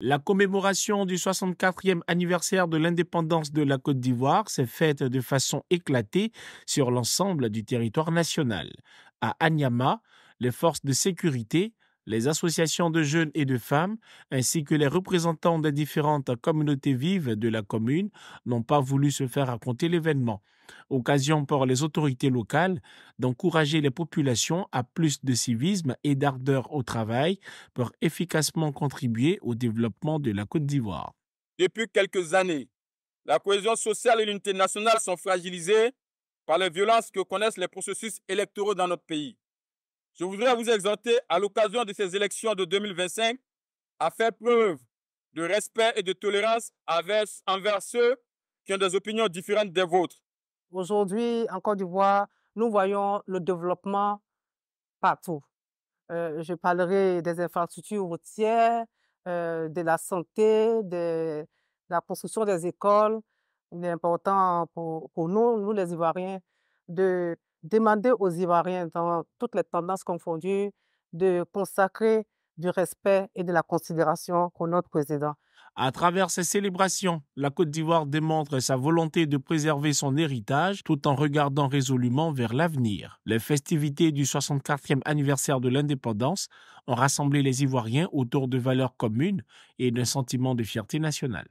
La commémoration du 64e anniversaire de l'indépendance de la Côte d'Ivoire s'est faite de façon éclatée sur l'ensemble du territoire national. À Anyama, les forces de sécurité les associations de jeunes et de femmes, ainsi que les représentants des différentes communautés vives de la commune, n'ont pas voulu se faire raconter l'événement. Occasion pour les autorités locales d'encourager les populations à plus de civisme et d'ardeur au travail pour efficacement contribuer au développement de la Côte d'Ivoire. Depuis quelques années, la cohésion sociale et l'unité nationale sont fragilisées par les violences que connaissent les processus électoraux dans notre pays. Je voudrais vous exhorter à l'occasion de ces élections de 2025 à faire preuve de respect et de tolérance envers ceux qui ont des opinions différentes des vôtres. Aujourd'hui, en Côte d'Ivoire, nous voyons le développement partout. Euh, je parlerai des infrastructures routières, euh, de la santé, de, la construction des écoles. Il est important pour, pour nous, nous les Ivoiriens, de demander aux Ivoiriens, dans toutes les tendances confondues, de consacrer du respect et de la considération pour notre président. À travers ces célébrations, la Côte d'Ivoire démontre sa volonté de préserver son héritage tout en regardant résolument vers l'avenir. Les festivités du 64e anniversaire de l'indépendance ont rassemblé les Ivoiriens autour de valeurs communes et d'un sentiment de fierté nationale.